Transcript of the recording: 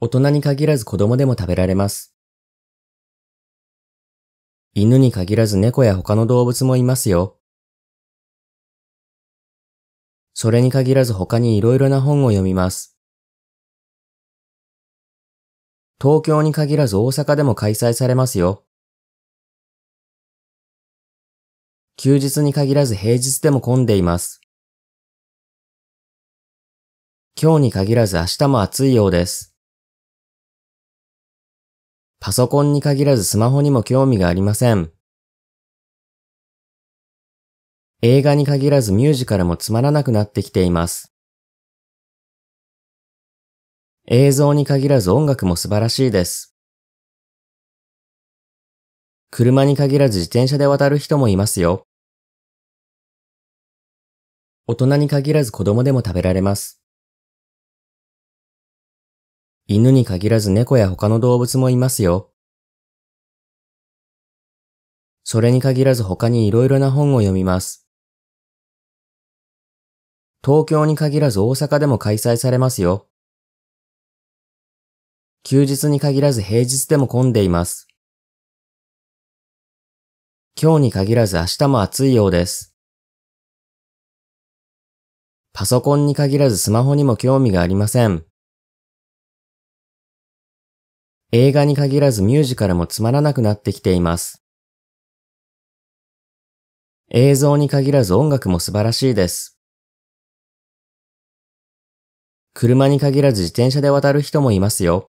大人に限らず子供でも食べられます。犬に限らず猫や他の動物もいますよ。それに限らず他にいろいろな本を読みます。東京に限らず大阪でも開催されますよ。休日に限らず平日でも混んでいます。今日に限らず明日も暑いようです。パソコンに限らずスマホにも興味がありません。映画に限らずミュージカルもつまらなくなってきています。映像に限らず音楽も素晴らしいです。車に限らず自転車で渡る人もいますよ。大人に限らず子供でも食べられます。犬に限らず猫や他の動物もいますよ。それに限らず他にいろいろな本を読みます。東京に限らず大阪でも開催されますよ。休日に限らず平日でも混んでいます。今日に限らず明日も暑いようです。パソコンに限らずスマホにも興味がありません。映画に限らずミュージカルもつまらなくなってきています。映像に限らず音楽も素晴らしいです。車に限らず自転車で渡る人もいますよ。